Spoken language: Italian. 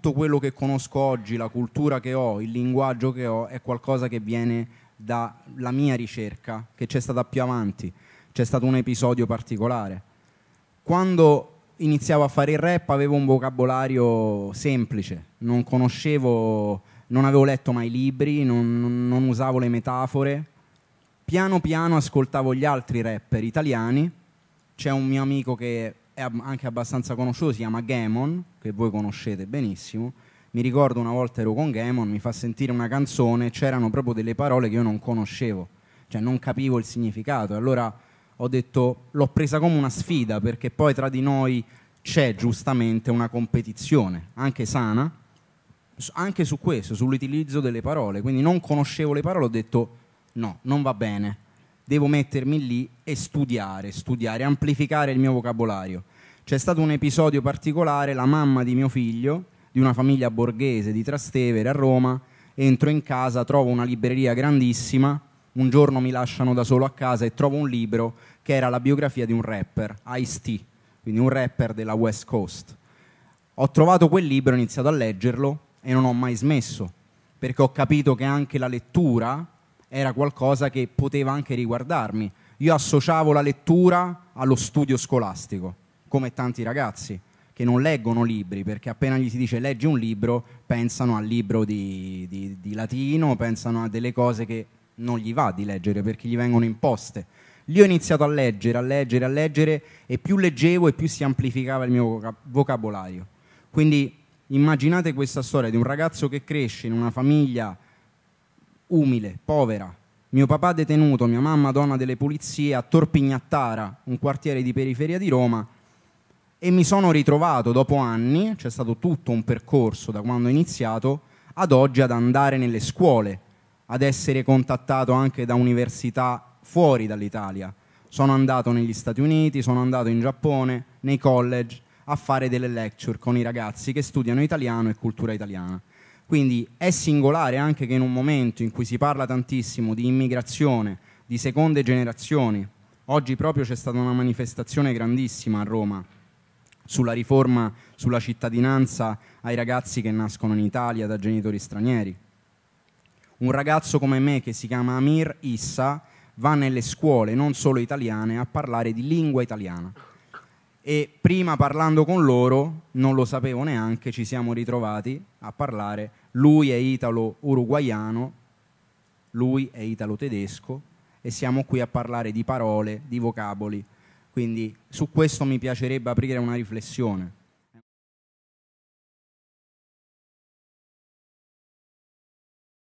tutto quello che conosco oggi, la cultura che ho, il linguaggio che ho, è qualcosa che viene dalla mia ricerca, che c'è stata più avanti, c'è stato un episodio particolare. Quando iniziavo a fare il rap avevo un vocabolario semplice, non conoscevo, non avevo letto mai libri, non, non usavo le metafore. Piano piano ascoltavo gli altri rapper italiani. C'è un mio amico che è anche abbastanza conosciuto, si chiama Gamon, che voi conoscete benissimo. Mi ricordo una volta ero con Gamon, mi fa sentire una canzone, c'erano proprio delle parole che io non conoscevo, cioè non capivo il significato. Allora ho detto, l'ho presa come una sfida, perché poi tra di noi c'è giustamente una competizione, anche sana, anche su questo, sull'utilizzo delle parole. Quindi non conoscevo le parole, ho detto no, non va bene devo mettermi lì e studiare, studiare, amplificare il mio vocabolario. C'è stato un episodio particolare, la mamma di mio figlio, di una famiglia borghese di Trastevere a Roma, entro in casa, trovo una libreria grandissima, un giorno mi lasciano da solo a casa e trovo un libro che era la biografia di un rapper, Ice-T, quindi un rapper della West Coast. Ho trovato quel libro, ho iniziato a leggerlo e non ho mai smesso, perché ho capito che anche la lettura era qualcosa che poteva anche riguardarmi. Io associavo la lettura allo studio scolastico, come tanti ragazzi che non leggono libri, perché appena gli si dice leggi un libro, pensano al libro di, di, di latino, pensano a delle cose che non gli va di leggere perché gli vengono imposte. Lì ho iniziato a leggere, a leggere, a leggere e più leggevo e più si amplificava il mio vocabolario. Quindi immaginate questa storia di un ragazzo che cresce in una famiglia umile, povera. Mio papà detenuto, mia mamma donna delle pulizie a Torpignattara, un quartiere di periferia di Roma, e mi sono ritrovato dopo anni, c'è stato tutto un percorso da quando ho iniziato, ad oggi ad andare nelle scuole, ad essere contattato anche da università fuori dall'Italia. Sono andato negli Stati Uniti, sono andato in Giappone, nei college, a fare delle lecture con i ragazzi che studiano italiano e cultura italiana. Quindi è singolare anche che in un momento in cui si parla tantissimo di immigrazione, di seconde generazioni, oggi proprio c'è stata una manifestazione grandissima a Roma sulla riforma, sulla cittadinanza ai ragazzi che nascono in Italia da genitori stranieri. Un ragazzo come me che si chiama Amir Issa va nelle scuole, non solo italiane, a parlare di lingua italiana e prima parlando con loro, non lo sapevo neanche, ci siamo ritrovati a parlare, lui è italo-uruguaiano, lui è italo-tedesco e siamo qui a parlare di parole, di vocaboli, quindi su questo mi piacerebbe aprire una riflessione.